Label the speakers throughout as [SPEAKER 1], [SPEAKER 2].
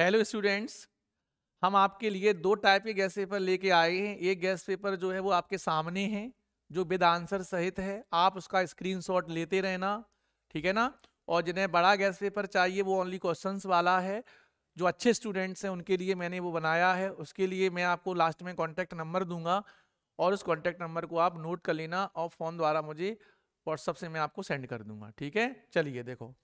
[SPEAKER 1] hello students हम आपके लिए दो टाइप के गैस पेपर लेके आए हैं एक गैस पेपर जो है वो आपके सामने है जो विद आंसर सहित है आप उसका स्क्रीनशॉट लेते रहना ठीक है ना और जिन्हें बड़ा गैस पेपर चाहिए वो ओनली क्वेश्चन वाला है जो अच्छे स्टूडेंट्स हैं उनके लिए मैंने वो बनाया है उसके लिए मैं आपको लास्ट में कॉन्टैक्ट नंबर दूंगा और उस कॉन्टैक्ट नंबर को आप नोट कर लेना और फ़ोन द्वारा मुझे व्हाट्सअप से मैं आपको सेंड कर दूंगा ठीक है चलिए देखो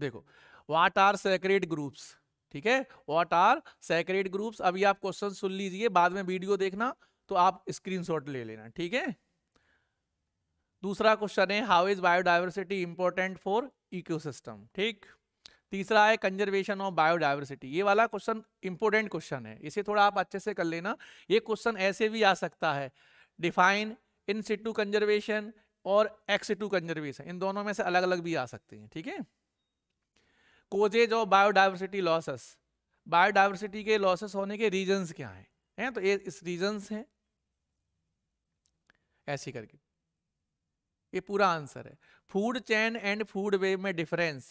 [SPEAKER 1] देखो वाट आर सेक्रेट ग्रुप्स ठीक है वॉट आर सेक्रेट ग्रुप्स अभी आप क्वेश्चन सुन लीजिए बाद में वीडियो देखना तो आप स्क्रीनशॉट ले लेना ठीक है दूसरा क्वेश्चन है how is biodiversity important for ecosystem ठीक तीसरा है कंजर्वेशन ऑफ बायोडाइवर्सिटी ये वाला क्वेश्चन इंपॉर्टेंट क्वेश्चन है इसे थोड़ा आप अच्छे से कर लेना ये क्वेश्चन ऐसे भी आ सकता है डिफाइन इन सिटू कंजर्वेशन और एक्स टू कंजर्वेशन इन दोनों में से अलग अलग भी आ सकते हैं ठीक है causes of biodiversity losses biodiversity के लॉसेस होने के रीजंस क्या हैं हैं तो ये इस रीजंस हैं ऐसी करके ये पूरा आंसर है food chain and food web में डिफरेंस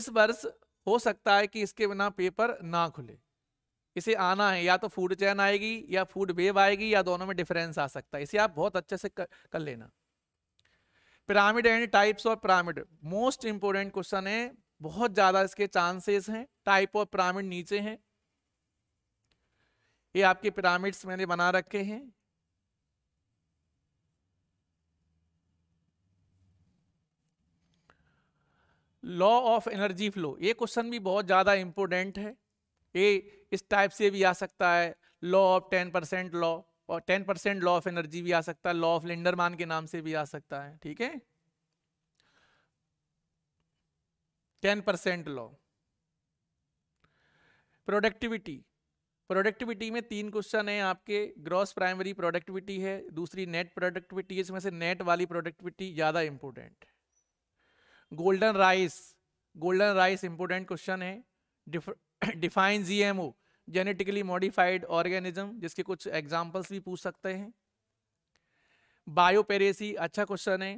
[SPEAKER 1] इस वर्ष हो सकता है कि इसके बिना पेपर ना खुले इसे आना है या तो फूड चैन आएगी या फूड वेव आएगी या दोनों में डिफरेंस आ सकता है इसे आप बहुत अच्छे से कर, कर लेना pyramid and types of pyramid most important question है बहुत ज्यादा इसके चांसेस हैं टाइप ऑफ पिरामिड नीचे हैं ये आपके पिरामिड्स मैंने बना रखे हैं लॉ ऑफ एनर्जी फ्लो ये क्वेश्चन भी बहुत ज़्यादा इंपोर्टेंट है ये इस टाइप से भी आ सकता है law of ten percent law और ten percent law of energy भी आ सकता है लॉ ऑफ लिंडरमान के नाम से भी आ सकता है ठीक है ten percent law productivity productivity में तीन क्वेश्चन है आपके ग्रॉस प्राइमरी प्रोडक्टिविटी है दूसरी नेट प्रोडक्टिविटी इसमें से नेट वाली प्रोडक्टिविटी ज़्यादा important golden rice golden rice important question है define GMO genetically modified organism जिसके कुछ एग्जाम्पल्स भी पूछ सकते हैं बायोपेरेसी अच्छा क्वेश्चन है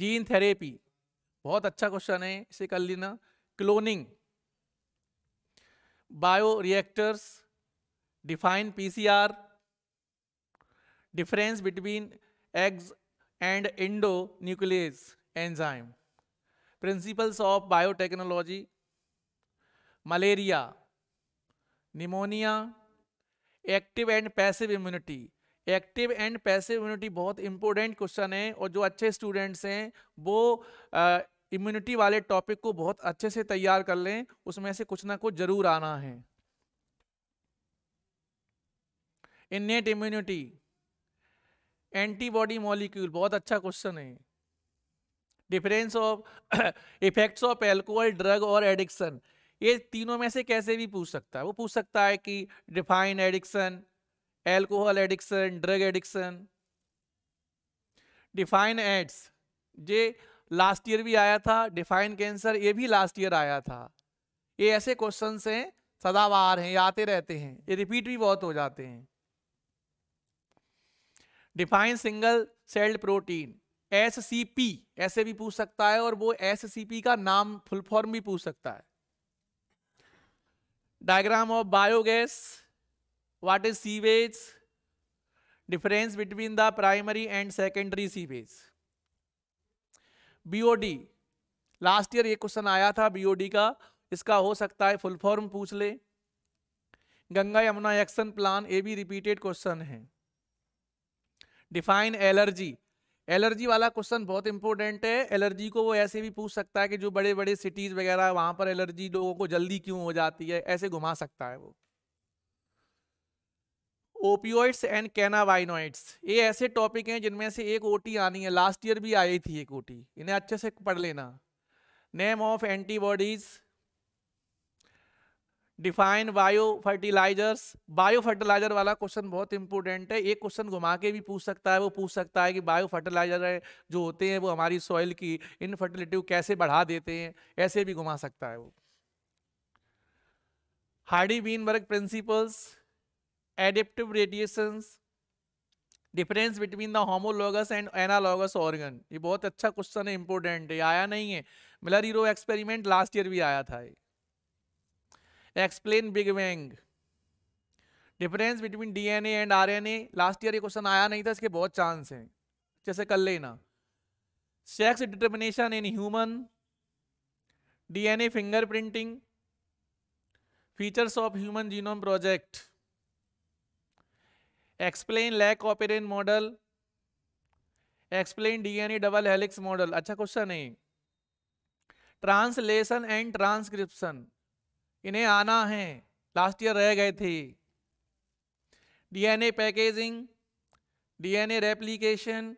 [SPEAKER 1] जीन थेरेपी बहुत अच्छा क्वेश्चन है इसे कर लेना cloning bioreactors define PCR difference between exo and endonuclease enzyme principles of biotechnology malaria pneumonia active and passive immunity active and passive immunity बहुत इंपॉर्टेंट क्वेश्चन है और जो अच्छे स्टूडेंट्स हैं वो इम्यूनिटी वाले टॉपिक को बहुत अच्छे से तैयार कर लें उसमें से कुछ ना कुछ जरूर आना है इननेट इम्यूनिटी एंटीबॉडी मॉलिक्यूल बहुत अच्छा क्वेश्चन है difference of effects of alcohol drug और एडिक्शन ये तीनों में से कैसे भी पूछ सकता है वो पूछ सकता है कि define addiction alcohol addiction drug addiction define AIDS ये लास्ट ईयर भी आया था डिफाइन कैंसर ये भी लास्ट ईयर आया था ये ऐसे क्वेश्चन हैं सदावार हैं ये आते रहते हैं ये रिपीट भी बहुत हो जाते हैं define single celled protein S C P ऐसे भी पूछ सकता है और वो एस सी पी का नाम फुल फॉर्म भी पूछ सकता है diagram of biogas what is sewage difference between the primary and secondary sewage BOD last year ये क्वेश्चन आया था बीओडी का इसका हो सकता है फुल फॉर्म पूछ ले गंगा यमुना एक्शन प्लान ए भी रिपीटेड क्वेश्चन है डिफाइन एलर्जी एलर्जी वाला क्वेश्चन बहुत इंपॉर्टेंट है एलर्जी को वो ऐसे भी पूछ सकता है कि जो बड़े बड़े सिटीज वगैरह वहां पर एलर्जी लोगों को जल्दी क्यों हो जाती है ऐसे घुमा सकता है वो ओपियोइड्स एंड कैनावाइनोइड्स ये ऐसे टॉपिक हैं जिनमें से एक ओटी आनी है लास्ट ईयर भी आई थी एक ओटी इन्हें अच्छे से पढ़ लेना name of antibodies define biofertilizers biofertilizer वाला क्वेश्चन बहुत इंपॉर्टेंट है एक क्वेश्चन घुमा के भी पूछ सकता है वो पूछ सकता है कि बायो फर्टिलाइजर जो होते हैं वो हमारी सॉइल की इन फर्टिलिटी को कैसे बढ़ा देते हैं ऐसे भी घुमा सकता है वो Hardy Weinberg principles adaptive radiation difference between the homologous and analogous organ ये बहुत अच्छा क्वेश्चन है इंपॉर्टेंट है आया नहीं है Miller Urey experiment last year भी आया था ये explain big bang difference between DNA and RNA last year ये क्वेश्चन आया नहीं था इसके बहुत चांस हैं जैसे कर लेना sex determination in human DNA fingerprinting features of human genome project explain lac operon model explain DNA double helix model अच्छा क्वेश्चन है ट्रांसलेशन एंड ट्रांसक्रिप्शन इन्हें आना है लास्ट ईयर रह गए थे DNA packaging DNA replication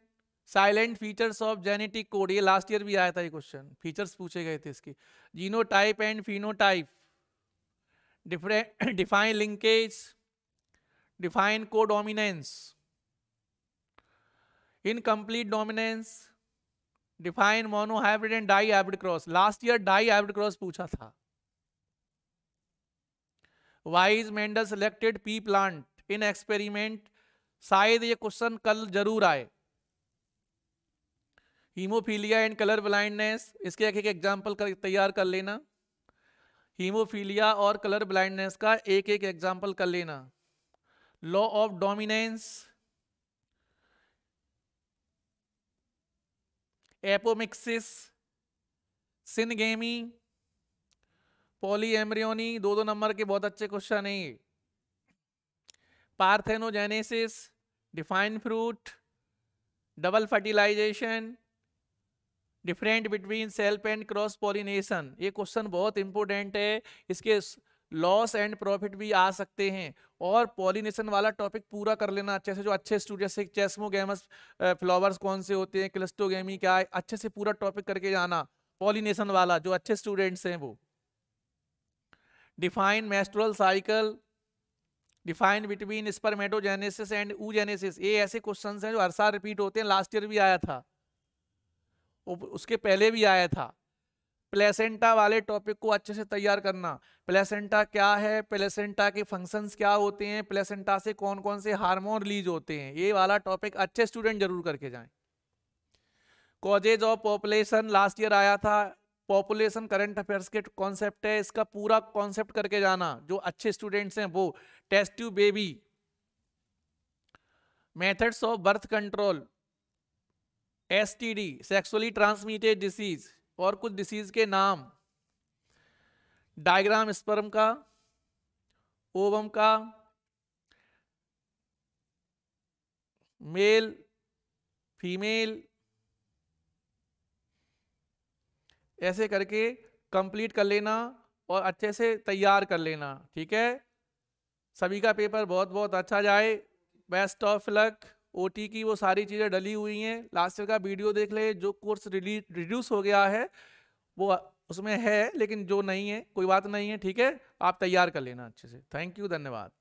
[SPEAKER 1] salient features of genetic code ये last year भी आया था ये क्वेश्चन फीचर्स पूछे गए थे इसके genotype and phenotype different define linkage define codominance incomplete dominance define monohybrid and dihybrid cross last year dihybrid cross पूछा था why Mendel selected pea plant in experiment शायद ये question कल जरूर आए haemophilia and colour blindness इसके एक एक एग्जाम्पल तैयार कर लेना हीमोफीलिया और कलर ब्लाइंडनेस का एक एक एग्जाम्पल कर लेना law of dominance apomixis syngamy polyembryony दो दो नंबर के बहुत अच्छे क्वेश्चन है ये parthenogenesis define fruit double fertilization different between self and cross pollination ये क्वेश्चन बहुत इंपॉर्टेंट है इसके लॉस एंड प्रॉफिट भी आ सकते हैं और पॉलिनेशन वाला टॉपिक पूरा कर लेना अच्छे से जो अच्छे स्टूडेंट जैसे चेस्मोगेमस फ्लावर्स कौन से होते हैं क्लस्टोगेमी क्या है अच्छे से पूरा टॉपिक करके जाना पॉलिनेशन वाला जो अच्छे स्टूडेंट्स हैं वो define menstrual cycle define between spermatogenesis and oogenesis ये ऐसे क्वेश्चन हैं जो हर साल रिपीट होते हैं लास्ट ईयर भी आया था उसके पहले भी आया था प्लेसेंटा वाले टॉपिक को अच्छे से तैयार करना प्लेसेंटा क्या है प्लेसेंटा के फंक्शंस क्या होते हैं प्लेसेंटा से कौन कौन से हार्मोन रिलीज होते हैं ये वाला टॉपिक अच्छे स्टूडेंट जरूर करके जाएं causes of population last year आया था पॉपुलेशन करंट अफेयर्स के कॉन्सेप्ट है इसका पूरा कॉन्सेप्ट करके जाना जो अच्छे स्टूडेंट्स हैं वो test tube baby methods of birth control STD sexually transmitted disease और कुछ डिसीज के नाम डायग्राम स्पर्म का ओवम का मेल फीमेल ऐसे करके कंप्लीट कर लेना और अच्छे से तैयार कर लेना ठीक है सभी का पेपर बहुत बहुत अच्छा जाए बेस्ट ऑफ लक ओटी की वो सारी चीज़ें डली हुई हैं लास्ट ईयर का वीडियो देख ले जो कोर्स रिड्यूस हो गया है वो उसमें है लेकिन जो नहीं है कोई बात नहीं है ठीक है आप तैयार कर लेना अच्छे से थैंक यू धन्यवाद